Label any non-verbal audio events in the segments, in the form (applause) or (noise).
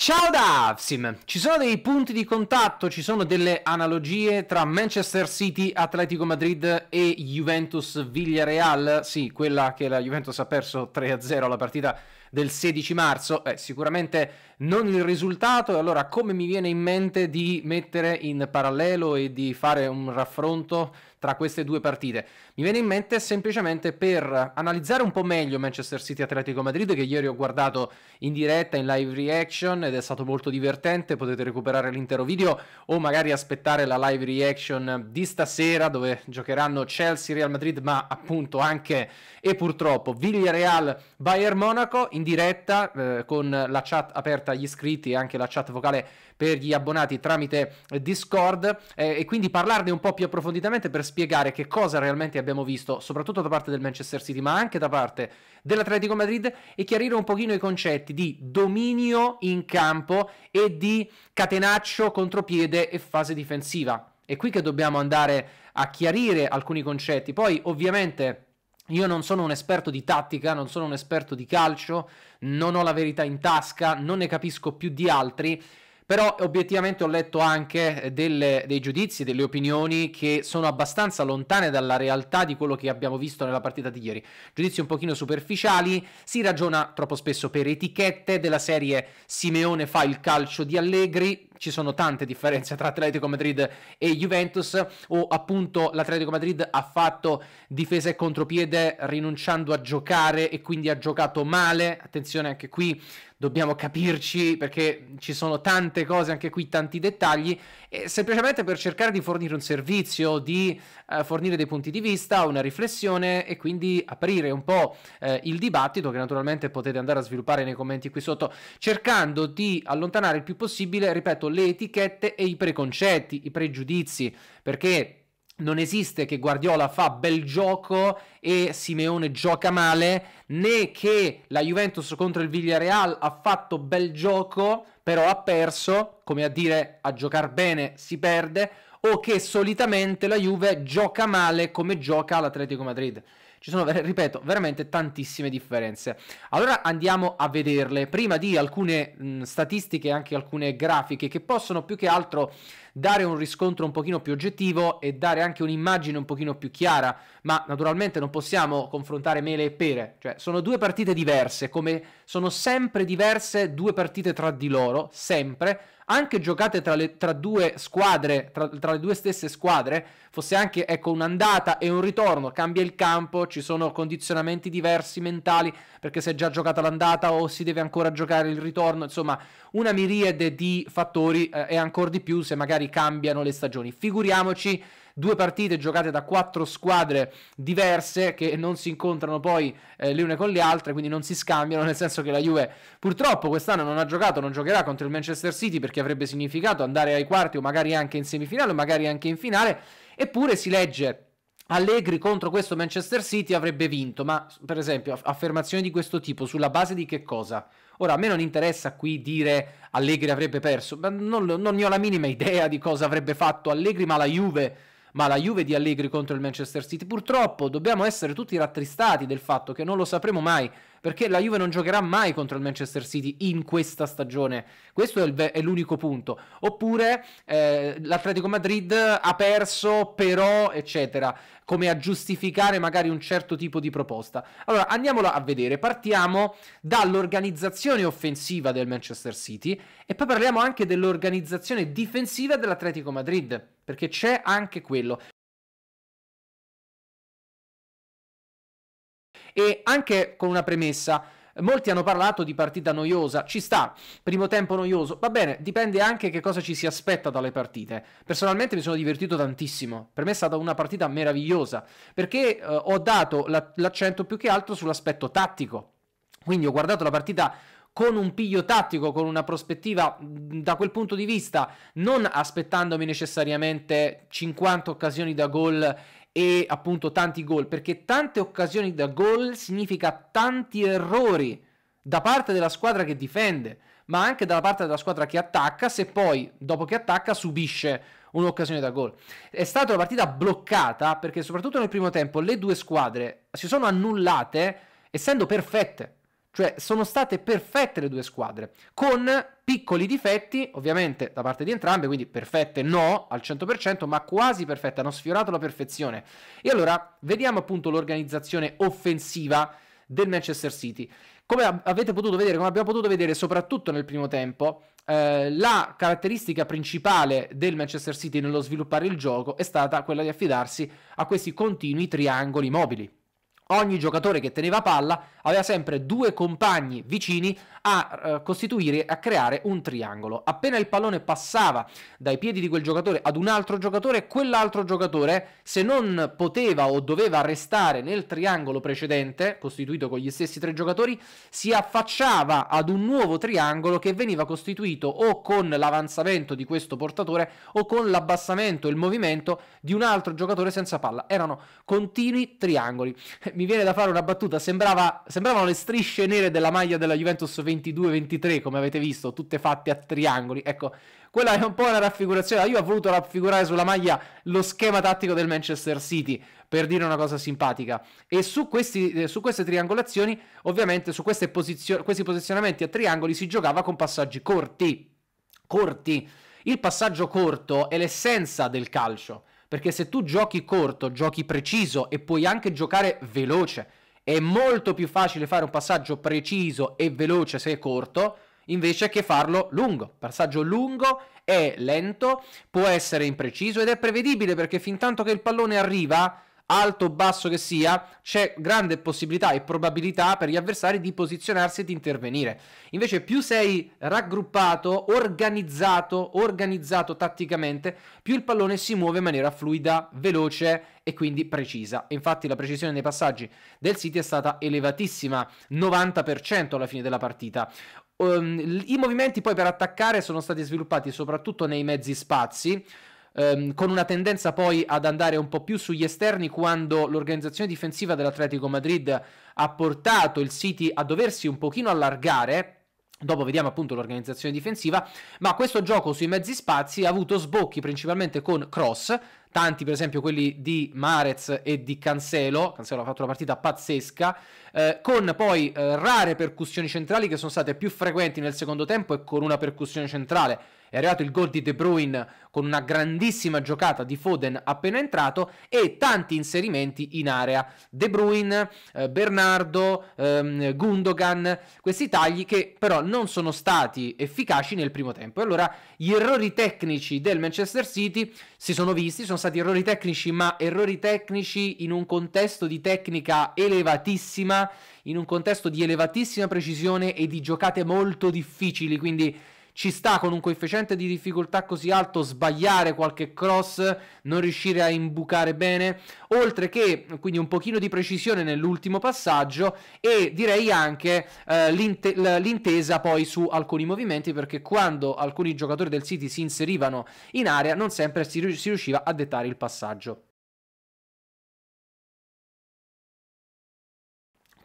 Ciao da Avsim! Ci sono dei punti di contatto, ci sono delle analogie tra Manchester City, Atletico Madrid e Juventus Villareal? Sì, quella che la Juventus ha perso 3-0 alla partita del 16 marzo, eh, sicuramente non il risultato, e allora come mi viene in mente di mettere in parallelo e di fare un raffronto tra queste due partite. Mi viene in mente semplicemente per analizzare un po' meglio Manchester City Atletico Madrid, che ieri ho guardato in diretta, in live reaction, ed è stato molto divertente. Potete recuperare l'intero video o magari aspettare la live reaction di stasera, dove giocheranno Chelsea, Real Madrid, ma appunto anche e purtroppo Villarreal, Bayern Monaco in diretta eh, con la chat aperta agli iscritti e anche la chat vocale per gli abbonati tramite Discord. Eh, e quindi parlarne un po' più approfonditamente per spiegare che cosa realmente abbiamo visto, soprattutto da parte del Manchester City, ma anche da parte dell'Atletico Madrid, e chiarire un pochino i concetti di dominio in campo e di catenaccio, contropiede e fase difensiva. È qui che dobbiamo andare a chiarire alcuni concetti. Poi, ovviamente, io non sono un esperto di tattica, non sono un esperto di calcio, non ho la verità in tasca, non ne capisco più di altri però obiettivamente ho letto anche eh, delle, dei giudizi, delle opinioni che sono abbastanza lontane dalla realtà di quello che abbiamo visto nella partita di ieri. Giudizi un pochino superficiali, si ragiona troppo spesso per etichette della serie Simeone fa il calcio di Allegri, ci sono tante differenze tra Atletico Madrid e Juventus o appunto l'Atletico Madrid ha fatto difesa e contropiede rinunciando a giocare e quindi ha giocato male attenzione anche qui dobbiamo capirci perché ci sono tante cose anche qui tanti dettagli e semplicemente per cercare di fornire un servizio di eh, fornire dei punti di vista una riflessione e quindi aprire un po' eh, il dibattito che naturalmente potete andare a sviluppare nei commenti qui sotto cercando di allontanare il più possibile ripeto le etichette e i preconcetti, i pregiudizi, perché non esiste che Guardiola fa bel gioco e Simeone gioca male, né che la Juventus contro il Villarreal ha fatto bel gioco, però ha perso, come a dire a giocare bene si perde, o che solitamente la Juve gioca male come gioca l'Atletico Madrid. Ci sono, ripeto, veramente tantissime differenze. Allora andiamo a vederle. Prima di alcune mh, statistiche anche alcune grafiche che possono più che altro dare un riscontro un pochino più oggettivo e dare anche un'immagine un pochino più chiara, ma naturalmente non possiamo confrontare mele e pere, cioè sono due partite diverse, come sono sempre diverse due partite tra di loro, sempre, anche giocate tra, le, tra due squadre, tra, tra, le due stesse squadre, fosse anche ecco, un'andata e un ritorno, cambia il campo, ci sono condizionamenti diversi mentali, perché si è già giocata l'andata o si deve ancora giocare il ritorno, insomma una miriade di fattori eh, e ancora di più se magari cambiano le stagioni. Figuriamoci due partite giocate da quattro squadre diverse che non si incontrano poi eh, le une con le altre, quindi non si scambiano, nel senso che la Juve purtroppo quest'anno non ha giocato, non giocherà contro il Manchester City perché avrebbe significato andare ai quarti o magari anche in semifinale o magari anche in finale, eppure si legge Allegri contro questo Manchester City avrebbe vinto, ma per esempio affermazioni di questo tipo sulla base di che cosa? Ora, a me non interessa qui dire Allegri avrebbe perso, non, non ne ho la minima idea di cosa avrebbe fatto Allegri, ma la Juve ma la Juve di Allegri contro il Manchester City. Purtroppo dobbiamo essere tutti rattristati del fatto che non lo sapremo mai perché la Juve non giocherà mai contro il Manchester City in questa stagione. Questo è, be- è l'unico punto. Oppure eh, l'Atletico Madrid ha perso, però, eccetera, come a giustificare magari un certo tipo di proposta. Allora andiamola a vedere. Partiamo dall'organizzazione offensiva del Manchester City e poi parliamo anche dell'organizzazione difensiva dell'Atletico Madrid, perché c'è anche quello. e anche con una premessa. Molti hanno parlato di partita noiosa, ci sta, primo tempo noioso, va bene, dipende anche che cosa ci si aspetta dalle partite. Personalmente mi sono divertito tantissimo, per me è stata una partita meravigliosa, perché eh, ho dato la- l'accento più che altro sull'aspetto tattico. Quindi ho guardato la partita con un piglio tattico, con una prospettiva da quel punto di vista, non aspettandomi necessariamente 50 occasioni da gol e appunto tanti gol, perché tante occasioni da gol significa tanti errori da parte della squadra che difende, ma anche dalla parte della squadra che attacca, se poi dopo che attacca subisce un'occasione da gol. È stata una partita bloccata perché soprattutto nel primo tempo le due squadre si sono annullate essendo perfette cioè sono state perfette le due squadre, con piccoli difetti ovviamente da parte di entrambe, quindi perfette no al 100%, ma quasi perfette, hanno sfiorato la perfezione. E allora vediamo appunto l'organizzazione offensiva del Manchester City. Come avete potuto vedere, come abbiamo potuto vedere soprattutto nel primo tempo, eh, la caratteristica principale del Manchester City nello sviluppare il gioco è stata quella di affidarsi a questi continui triangoli mobili ogni giocatore che teneva palla aveva sempre due compagni vicini a eh, costituire, a creare un triangolo. Appena il pallone passava dai piedi di quel giocatore ad un altro giocatore, quell'altro giocatore, se non poteva o doveva restare nel triangolo precedente, costituito con gli stessi tre giocatori, si affacciava ad un nuovo triangolo che veniva costituito o con l'avanzamento di questo portatore o con l'abbassamento, il movimento di un altro giocatore senza palla. Erano continui triangoli mi viene da fare una battuta, sembrava, sembravano le strisce nere della maglia della Juventus 22-23, come avete visto, tutte fatte a triangoli. Ecco, quella è un po' una raffigurazione. Io ho voluto raffigurare sulla maglia lo schema tattico del Manchester City, per dire una cosa simpatica. E su, questi, eh, su queste triangolazioni, ovviamente, su posizio- questi posizionamenti a triangoli si giocava con passaggi corti. Corti. Il passaggio corto è l'essenza del calcio perché se tu giochi corto, giochi preciso e puoi anche giocare veloce, è molto più facile fare un passaggio preciso e veloce se è corto, invece che farlo lungo. Passaggio lungo è lento, può essere impreciso ed è prevedibile perché fin tanto che il pallone arriva alto o basso che sia, c'è grande possibilità e probabilità per gli avversari di posizionarsi e di intervenire. Invece più sei raggruppato, organizzato, organizzato tatticamente, più il pallone si muove in maniera fluida, veloce e quindi precisa. Infatti la precisione nei passaggi del City è stata elevatissima, 90% alla fine della partita. Um, I movimenti poi per attaccare sono stati sviluppati soprattutto nei mezzi spazi, ehm, con una tendenza poi ad andare un po' più sugli esterni quando l'organizzazione difensiva dell'Atletico Madrid ha portato il City a doversi un pochino allargare Dopo vediamo appunto l'organizzazione difensiva, ma questo gioco sui mezzi spazi ha avuto sbocchi principalmente con cross, tanti per esempio quelli di Marez e di Cancelo, Cancelo ha fatto una partita pazzesca, eh, con poi eh, rare percussioni centrali che sono state più frequenti nel secondo tempo e con una percussione centrale è arrivato il gol di De Bruyne con una grandissima giocata di Foden appena entrato e tanti inserimenti in area. De Bruyne, eh, Bernardo, ehm, Gundogan, questi tagli che però non sono stati efficaci nel primo tempo. E allora gli errori tecnici del Manchester City si sono visti, sono stati errori tecnici, ma errori tecnici in un contesto di tecnica elevatissima, in un contesto di elevatissima precisione e di giocate molto difficili, quindi ci sta con un coefficiente di difficoltà così alto sbagliare qualche cross, non riuscire a imbucare bene, oltre che quindi un pochino di precisione nell'ultimo passaggio e direi anche eh, l'inte- l'intesa poi su alcuni movimenti perché quando alcuni giocatori del City si inserivano in area non sempre si, rius- si riusciva a dettare il passaggio.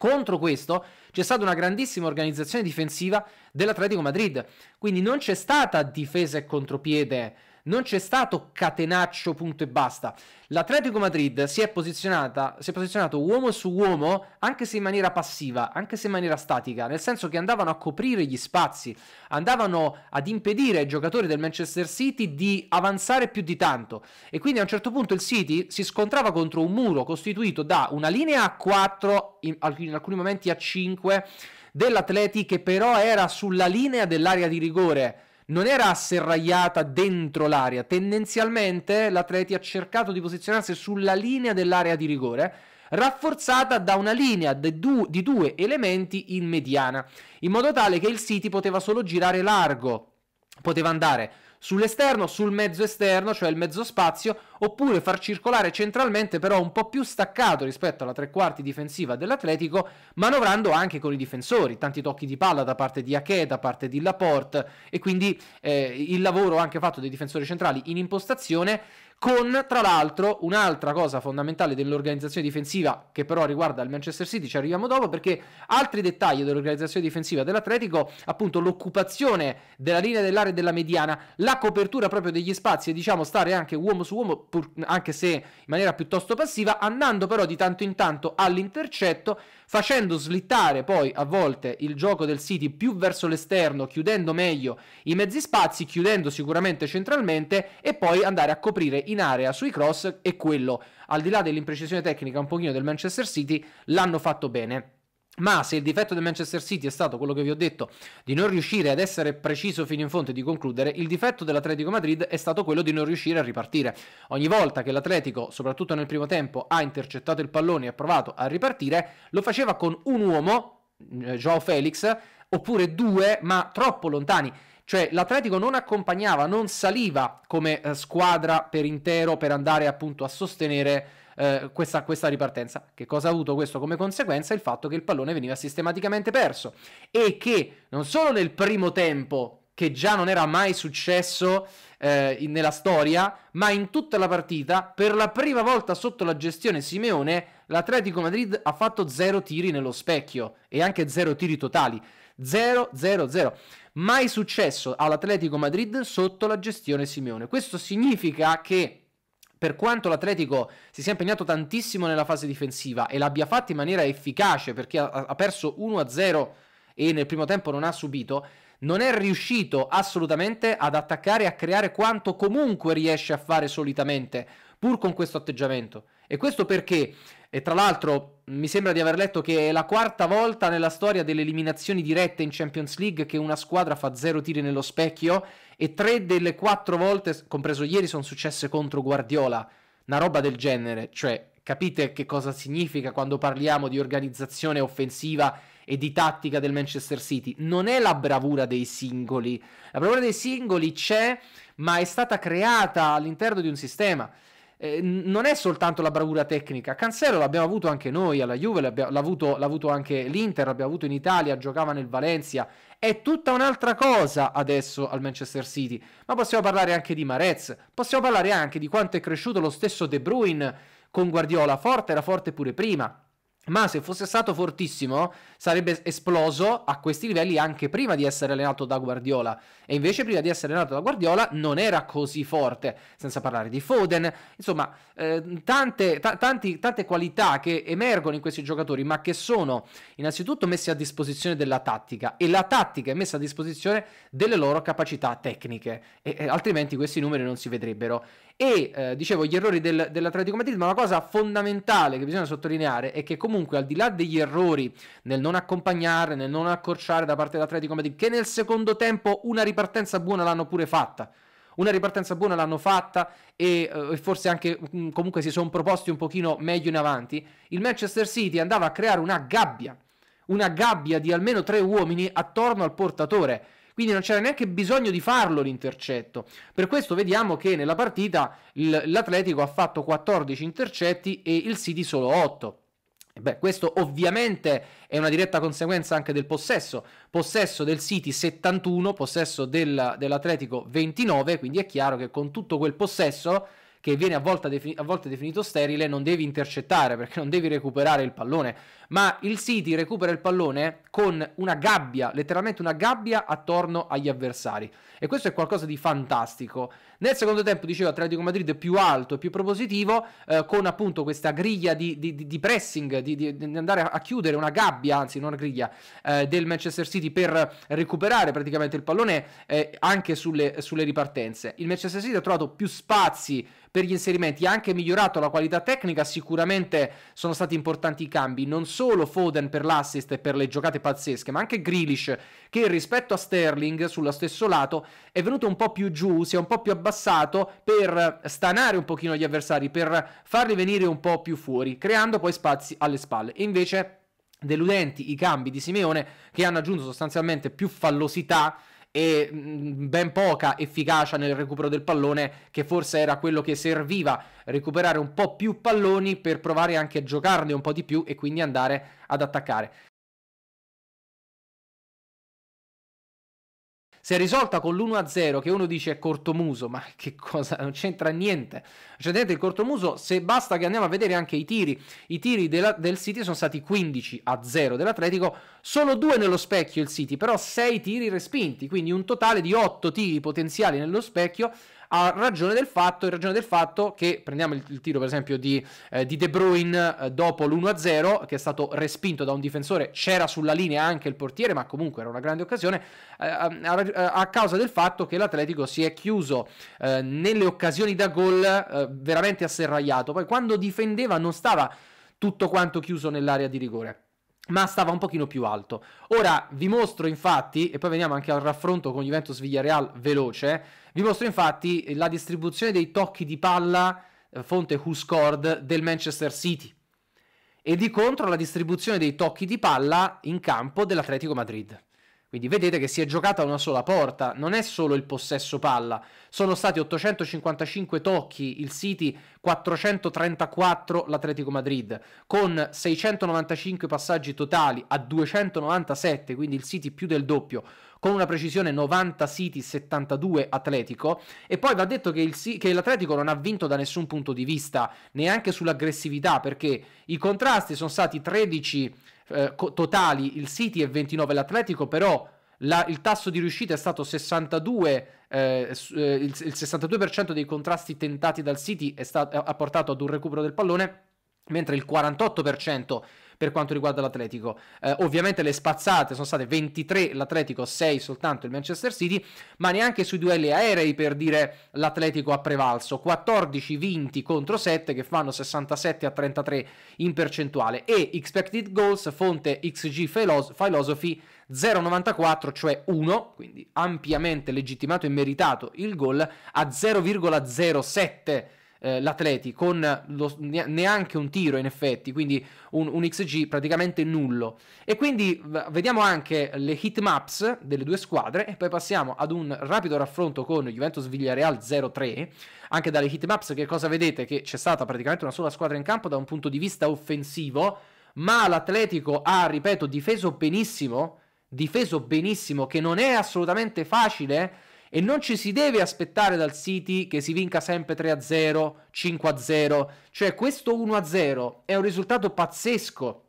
Contro questo c'è stata una grandissima organizzazione difensiva dell'Atletico Madrid, quindi non c'è stata difesa e contropiede non c'è stato catenaccio, punto e basta. L'Atletico Madrid si è, posizionata, si è posizionato uomo su uomo, anche se in maniera passiva, anche se in maniera statica, nel senso che andavano a coprire gli spazi, andavano ad impedire ai giocatori del Manchester City di avanzare più di tanto. E quindi a un certo punto il City si scontrava contro un muro costituito da una linea a 4, in alcuni momenti a 5, dell'Atleti che però era sulla linea dell'area di rigore non era asserragliata dentro l'area. Tendenzialmente l'atleti ha cercato di posizionarsi sulla linea dell'area di rigore, rafforzata da una linea di, du- di due elementi in mediana, in modo tale che il City poteva solo girare largo, poteva andare sull'esterno, sul mezzo esterno, cioè il mezzo spazio, oppure far circolare centralmente però un po' più staccato rispetto alla tre quarti difensiva dell'Atletico, manovrando anche con i difensori, tanti tocchi di palla da parte di Ache, da parte di Laporte e quindi eh, il lavoro anche fatto dai difensori centrali in impostazione con tra l'altro un'altra cosa fondamentale dell'organizzazione difensiva che però riguarda il Manchester City, ci arriviamo dopo perché altri dettagli dell'organizzazione difensiva dell'Atletico, appunto l'occupazione della linea dell'area e della mediana, la copertura proprio degli spazi e diciamo stare anche uomo su uomo, pur, anche se in maniera piuttosto passiva, andando però di tanto in tanto all'intercetto, facendo slittare poi a volte il gioco del City più verso l'esterno, chiudendo meglio i mezzi spazi, chiudendo sicuramente centralmente e poi andare a coprire in area sui cross e quello, al di là dell'imprecisione tecnica un pochino del Manchester City, l'hanno fatto bene. Ma se il difetto del Manchester City è stato quello che vi ho detto di non riuscire ad essere preciso fino in fondo e di concludere, il difetto dell'Atletico Madrid è stato quello di non riuscire a ripartire. Ogni volta che l'Atletico, soprattutto nel primo tempo, ha intercettato il pallone e ha provato a ripartire, lo faceva con un uomo, eh, Joao Felix, oppure due, ma troppo lontani cioè l'Atletico non accompagnava, non saliva come eh, squadra per intero per andare appunto a sostenere eh, questa, questa ripartenza. Che cosa ha avuto questo come conseguenza? Il fatto che il pallone veniva sistematicamente perso e che non solo nel primo tempo che già non era mai successo eh, in, nella storia, ma in tutta la partita, per la prima volta sotto la gestione Simeone, l'Atletico Madrid ha fatto zero tiri nello specchio e anche zero tiri totali. 0-0-0. Mai successo all'Atletico Madrid sotto la gestione Simeone. Questo significa che per quanto l'Atletico si sia impegnato tantissimo nella fase difensiva e l'abbia fatta in maniera efficace perché ha, ha perso 1-0 e nel primo tempo non ha subito, non è riuscito assolutamente ad attaccare e a creare quanto comunque riesce a fare solitamente, pur con questo atteggiamento. E questo perché e tra l'altro mi sembra di aver letto che è la quarta volta nella storia delle eliminazioni dirette in Champions League che una squadra fa zero tiri nello specchio e tre delle quattro volte, compreso ieri, sono successe contro Guardiola. Una roba del genere, cioè capite che cosa significa quando parliamo di organizzazione offensiva e di tattica del Manchester City. Non è la bravura dei singoli. La bravura dei singoli c'è, ma è stata creata all'interno di un sistema. Eh, non è soltanto la bravura tecnica. Cancelo l'abbiamo avuto anche noi alla Juve, l'ha, avuto, l'ha avuto anche l'Inter, l'abbiamo avuto in Italia, giocava nel Valencia. È tutta un'altra cosa adesso al Manchester City. Ma possiamo parlare anche di Marez, possiamo parlare anche di quanto è cresciuto lo stesso De Bruyne con Guardiola. Forte era forte pure prima ma se fosse stato fortissimo sarebbe esploso a questi livelli anche prima di essere allenato da Guardiola e invece prima di essere allenato da Guardiola non era così forte, senza parlare di Foden, insomma eh, tante, t- tanti, tante qualità che emergono in questi giocatori ma che sono innanzitutto messe a disposizione della tattica e la tattica è messa a disposizione delle loro capacità tecniche e, e altrimenti questi numeri non si vedrebbero e eh, dicevo, gli errori del, dell'Atletico Madrid, ma una cosa fondamentale che bisogna sottolineare è che comunque al di là degli errori nel non accompagnare, nel non accorciare da parte dell'Atletico Madrid, che nel secondo tempo una ripartenza buona l'hanno pure fatta una ripartenza buona l'hanno fatta e eh, forse anche mm, comunque si sono proposti un pochino meglio in avanti, il Manchester City andava a creare una gabbia, una gabbia di almeno tre uomini attorno al portatore quindi non c'era neanche bisogno di farlo l'intercetto. Per questo vediamo che nella partita l'Atletico ha fatto 14 intercetti e il City solo 8. Beh, questo ovviamente è una diretta conseguenza anche del possesso, possesso del City 71, possesso del, dell'Atletico 29, quindi è chiaro che con tutto quel possesso che viene a volte, defin- a volte definito sterile, non devi intercettare perché non devi recuperare il pallone, ma il City recupera il pallone con una gabbia, letteralmente una gabbia attorno agli avversari. E questo è qualcosa di fantastico nel secondo tempo, dicevo, Atletico Madrid più alto e più propositivo, eh, con appunto questa griglia di, di, di pressing, di, di, andare a chiudere una gabbia, anzi non una griglia, eh, del Manchester City per recuperare praticamente il pallone eh, anche sulle, sulle ripartenze. Il Manchester City ha trovato più spazi per gli inserimenti, ha anche migliorato la qualità tecnica, sicuramente sono stati importanti i cambi, non solo Foden per l'assist e per le giocate pazzesche, ma anche Grealish che rispetto a Sterling sullo stesso lato è venuto un po' più giù, si è un po' più abbassato passato per stanare un pochino gli avversari, per farli venire un po' più fuori, creando poi spazi alle spalle. invece deludenti i cambi di Simeone che hanno aggiunto sostanzialmente più fallosità e mm, ben poca efficacia nel recupero del pallone che forse era quello che serviva recuperare un po' più palloni per provare anche a giocarne un po' di più e quindi andare ad attaccare si è risolta con l'1-0 che uno dice è cortomuso, ma che cosa, non c'entra niente. Cioè, vedete il cortomuso, se basta che andiamo a vedere anche i tiri, i tiri della, del City sono stati 15-0 dell'Atletico, solo due nello specchio il City, però 6 tiri respinti, quindi un totale di 8 tiri potenziali nello specchio a ragione del fatto, ragione del fatto che prendiamo il, il, tiro per esempio di, eh, di De Bruyne eh, dopo l'1-0 che è stato respinto da un difensore, c'era sulla linea anche il portiere ma comunque era una grande occasione eh, a, a, a, causa del fatto che l'Atletico si è chiuso eh, nelle occasioni da gol eh, veramente asserragliato, poi quando difendeva non stava tutto quanto chiuso nell'area di rigore ma stava un pochino più alto. Ora vi mostro infatti, e poi veniamo anche al raffronto con Juventus Villarreal veloce, vi mostro infatti la distribuzione dei tocchi di palla, eh, fonte WhoScored, del Manchester City e di contro la distribuzione dei tocchi di palla in campo dell'Atletico Madrid. Quindi vedete che si è giocata una sola porta, non è solo il possesso palla, sono stati 855 tocchi il City, 434 l'Atletico Madrid, con 695 passaggi totali a 297, quindi il City più del doppio, con una precisione 90 City, 72 Atletico. E poi va detto che, il, che l'Atletico non ha vinto da nessun punto di vista, neanche sull'aggressività, perché i contrasti sono stati 13 eh, totali, il City e 29 l'Atletico, però la, il tasso di riuscita è stato 62, eh, eh, il, il, 62% dei contrasti tentati dal City stat- ha portato ad un recupero del pallone, mentre il 48% per quanto riguarda l'Atletico. Eh, ovviamente le spazzate sono state 23 l'Atletico, 6 soltanto il Manchester City, ma neanche sui duelli aerei per dire l'Atletico ha prevalso, 14 vinti contro 7 che fanno 67 a 33 in percentuale e expected goals fonte XG Philosophy 0,94, cioè 1, quindi ampiamente legittimato e meritato il gol a 0,07 eh, l'Atleti con lo, neanche un tiro in effetti, quindi un, un, XG praticamente nullo. E quindi vediamo anche le hit maps delle due squadre e poi passiamo ad un rapido raffronto con Juventus Villareal 0-3. Anche dalle hit maps che cosa vedete? Che c'è stata praticamente una sola squadra in campo da un punto di vista offensivo, ma l'Atletico ha, ripeto, difeso benissimo, difeso benissimo, che non è assolutamente facile e non ci si deve aspettare dal City che si vinca sempre 3-0, 5-0, cioè questo 1-0 è un risultato pazzesco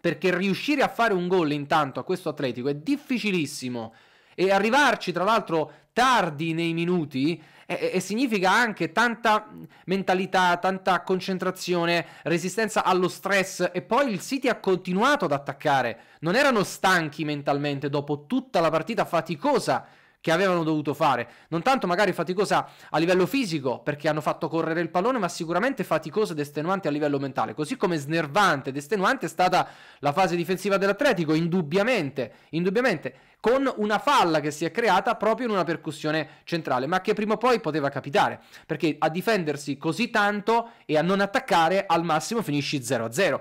perché riuscire a fare un gol intanto a questo Atletico è difficilissimo e arrivarci tra l'altro tardi nei minuti e, eh, e, eh, significa anche tanta mentalità, tanta concentrazione, resistenza allo stress e poi il City ha continuato ad attaccare, non erano stanchi mentalmente dopo tutta la partita faticosa che avevano dovuto fare. Non tanto magari faticosa a livello fisico, perché hanno fatto correre il pallone, ma sicuramente faticosa ed estenuante a livello mentale. Così come snervante ed estenuante è stata la fase difensiva dell'Atletico, indubbiamente, indubbiamente con una falla che si è creata proprio in una percussione centrale, ma che prima o poi poteva capitare, perché a difendersi così tanto e a non attaccare al massimo finisci 0-0.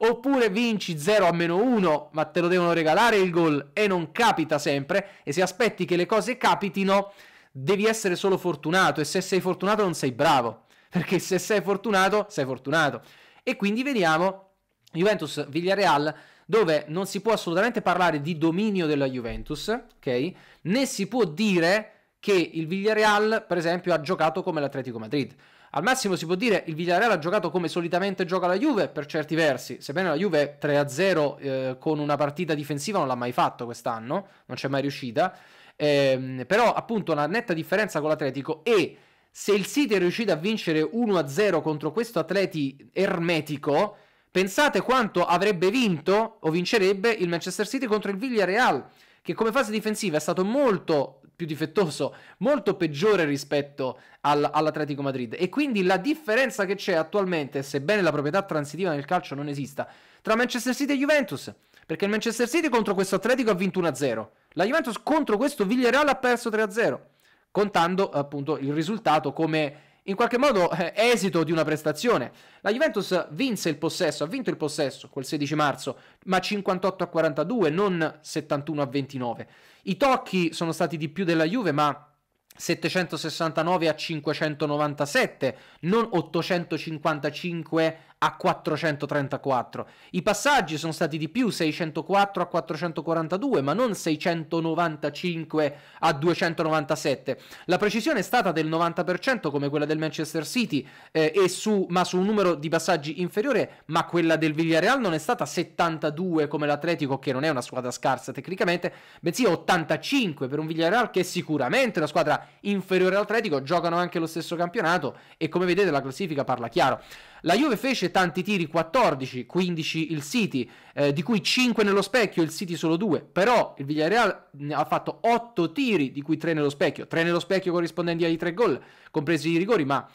(laughs) Oppure vinci 0 1, ma te lo devono regalare il gol e non capita sempre. E se aspetti che le cose capitino, devi essere solo fortunato. E se sei fortunato, non sei bravo. (laughs) Perché se sei fortunato, sei fortunato. E quindi vediamo Juventus Villareal dove non si può assolutamente parlare di dominio della Juventus, ok? Né si può dire che il Villarreal, per esempio, ha giocato come l'Atletico Madrid. Al massimo si può dire il Villarreal ha giocato come solitamente gioca la Juve per certi versi, sebbene la Juve 3-0 eh, con una partita difensiva non l'ha mai fatto quest'anno, non c'è mai riuscita, eh, però appunto una netta differenza con l'Atletico e se il City è riuscito a vincere 1-0 contro questo Atleti ermetico, Pensate quanto avrebbe vinto o vincerebbe il Manchester City contro il Villarreal, che come fase difensiva è stato molto più difettoso, molto peggiore rispetto all- all'Atletico Madrid. E quindi la differenza che c'è attualmente, sebbene la proprietà transitiva nel calcio non esista, tra Manchester City e Juventus. Perché il Manchester City contro questo Atletico ha vinto 1-0. La Juventus contro questo Villarreal ha perso 3-0, contando appunto il risultato come in qualche modo eh, esito di una prestazione. La Juventus vinse il possesso, ha vinto il possesso quel 16 marzo, ma 58 a 42, non 71 a 29. I tocchi sono stati di più della Juve, ma 769 a 597, non 855 a 434. I passaggi sono stati di più, 604 a 442, ma non 695 a 297. La precisione è stata del 90% come quella del Manchester City, eh, su, ma su un numero di passaggi inferiore, ma quella del Villarreal non è stata 72 come l'Atletico, che non è una squadra scarsa tecnicamente, bensì 85 per un Villarreal che è sicuramente una squadra inferiore all'Atletico, giocano anche lo stesso campionato e come vedete la classifica parla chiaro. La Juve fece tanti tiri, 14, 15 il City, eh, di cui 5 nello specchio, il City solo 2, però il Villarreal ha fatto 8 tiri, di cui 3 nello specchio, 3 nello specchio corrispondenti ai 3 gol, compresi i rigori, ma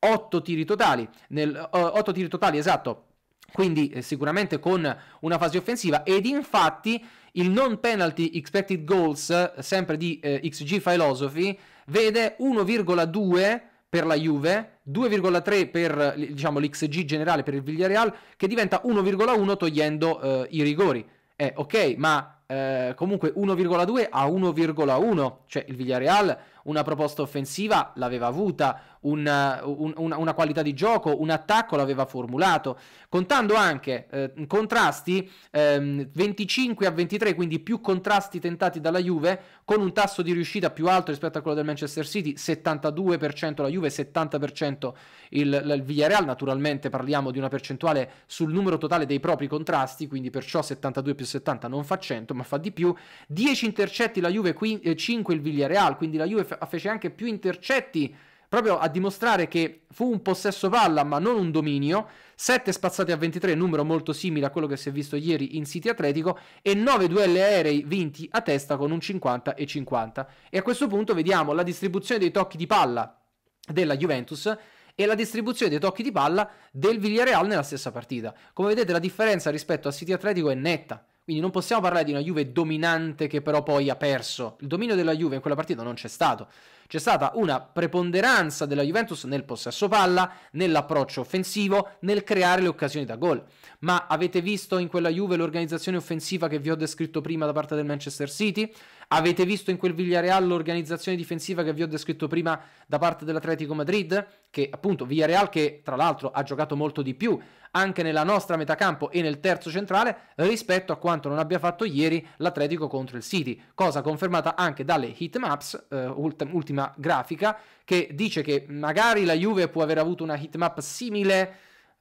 8 tiri totali, nel, uh, eh, 8 tiri totali esatto, quindi eh, sicuramente con una fase offensiva ed infatti il non penalty expected goals eh, sempre di eh, XG Philosophy vede 1,2 per la Juve, 2,3 per diciamo, l'XG generale per il Villarreal, che diventa 1,1 togliendo eh, i rigori. Eh, ok, ma eh, comunque 1,2 a 1,1, cioè il Villarreal una proposta offensiva l'aveva avuta, un, un, una, una, qualità di gioco, un attacco l'aveva formulato, contando anche eh, contrasti ehm, 25 a 23, quindi più contrasti tentati dalla Juve, con un tasso di riuscita più alto rispetto a quello del Manchester City, 72% la Juve, 70% il, il Villarreal, naturalmente parliamo di una percentuale sul numero totale dei propri contrasti, quindi perciò 72 più 70 non fa 100 ma fa di più, 10 intercetti la Juve, 5 eh, il Villarreal, quindi la Juve fece anche più intercetti proprio a dimostrare che fu un possesso palla ma non un dominio, 7 spazzati a 23, numero molto simile a quello che si è visto ieri in City Atletico, e 9 duelli aerei vinti a testa con un 50 e 50. E a questo punto vediamo la distribuzione dei tocchi di palla della Juventus e la distribuzione dei tocchi di palla del Villarreal nella stessa partita. Come vedete la differenza rispetto a City Atletico è netta quindi non possiamo parlare di una Juve dominante che però poi ha perso. Il dominio della Juve in quella partita non c'è stato c'è stata una preponderanza della Juventus nel possesso palla, nell'approccio offensivo, nel creare le occasioni da gol. Ma avete visto in quella Juve l'organizzazione offensiva che vi ho descritto prima da parte del Manchester City? Avete visto in quel Villarreal l'organizzazione difensiva che vi ho descritto prima da parte dell'Atletico Madrid? Che appunto Villarreal che tra l'altro ha giocato molto di più anche nella nostra metà campo e nel terzo centrale rispetto a quanto non abbia fatto ieri l'Atletico contro il City, cosa confermata anche dalle heat maps eh, ultima una grafica che dice che magari la Juve può aver avuto una hitmap simile,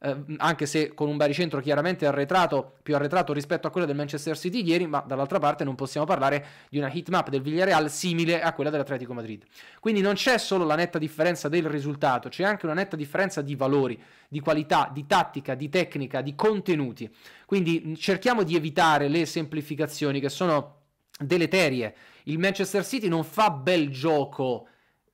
eh, anche se con un baricentro chiaramente arretrato, più arretrato rispetto a quella del Manchester City ieri, ma dall'altra parte non possiamo parlare di una hitmap del Villarreal simile a quella dell'Atletico Madrid. Quindi non c'è solo la netta differenza del risultato, c'è anche una netta differenza di valori, di qualità, di tattica, di tecnica, di contenuti. Quindi cerchiamo di evitare le semplificazioni che sono deleterie il Manchester City non fa bel gioco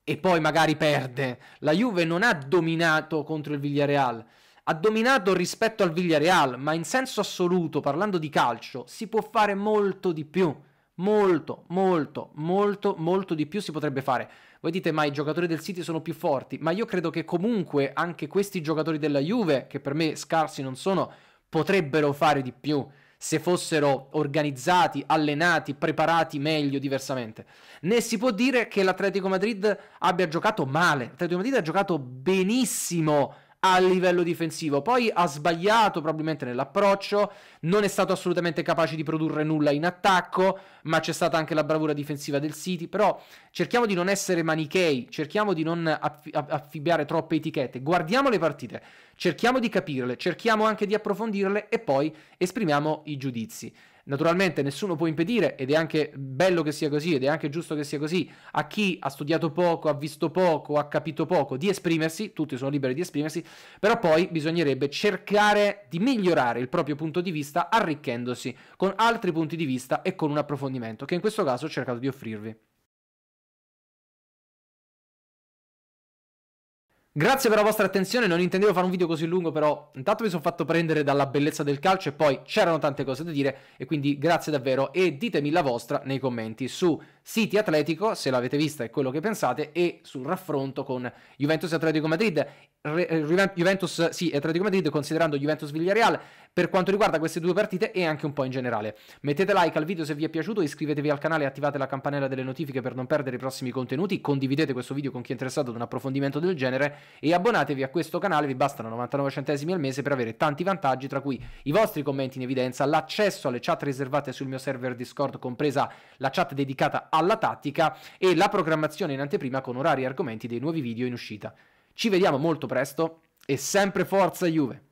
e poi magari perde. La Juve non ha dominato contro il Villarreal. Ha dominato rispetto al Villarreal, ma in senso assoluto, parlando di calcio, si può fare molto di più. Molto, molto, molto, molto di più si potrebbe fare. Voi dite, ma i giocatori del City sono più forti, ma io credo che comunque anche questi giocatori della Juve, che per me scarsi non sono, potrebbero fare di più se fossero organizzati, allenati, preparati meglio diversamente. Né si può dire che l'Atletico Madrid abbia giocato male. L'Atletico Madrid ha giocato benissimo a livello difensivo. Poi ha sbagliato probabilmente nell'approccio, non è stato assolutamente capace di produrre nulla in attacco, ma c'è stata anche la bravura difensiva del City, però cerchiamo di non essere manichei, cerchiamo di non affibbiare troppe etichette, guardiamo le partite, cerchiamo di capirle, cerchiamo anche di approfondirle e poi esprimiamo i giudizi. Naturalmente nessuno può impedire, ed è anche bello che sia così, ed è anche giusto che sia così, a chi ha studiato poco, ha visto poco, ha capito poco, di esprimersi, tutti sono liberi di esprimersi, però poi bisognerebbe cercare di migliorare il proprio punto di vista arricchendosi con altri punti di vista e con un approfondimento, che in questo caso ho cercato di offrirvi. Grazie per la vostra attenzione, non intendevo fare un video così lungo, però intanto mi sono fatto prendere dalla bellezza del calcio e poi c'erano tante cose da dire e quindi grazie davvero e ditemi la vostra nei commenti su City Atletico, se l'avete vista è quello che pensate, e sul raffronto con Juventus e Atletico Madrid. Re, eh, Juventus, sì, Atletico Madrid, considerando Juventus Villarreal per quanto riguarda queste due partite e anche un po' in generale. Mettete like al video se vi è piaciuto, iscrivetevi al canale e attivate la campanella delle notifiche per non perdere i prossimi contenuti. Condividete questo video con chi è interessato ad un approfondimento del genere e abbonatevi a questo canale, vi bastano 99 centesimi al mese per avere tanti vantaggi, tra cui i vostri commenti in evidenza, l'accesso alle chat riservate sul mio server Discord, compresa la chat dedicata a alla tattica e la programmazione in anteprima con orari e argomenti dei nuovi video in uscita. Ci vediamo molto presto e sempre forza Juve!